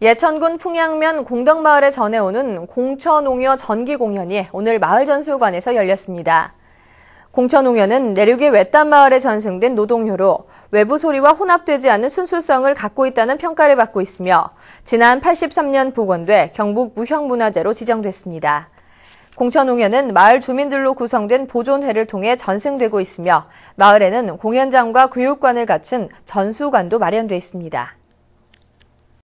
예천군 풍양면 공덕마을에 전해오는 공천농여 전기공연이 오늘 마을전수관에서 열렸습니다. 공천농여는 내륙의 외딴 마을에 전승된 노동요로 외부 소리와 혼합되지 않은 순수성을 갖고 있다는 평가를 받고 있으며 지난 83년 복원돼 경북 무형문화재로 지정됐습니다. 공천농연은 마을 주민들로 구성된 보존회를 통해 전승되고 있으며 마을에는 공연장과 교육관을 갖춘 전수관도 마련돼 있습니다.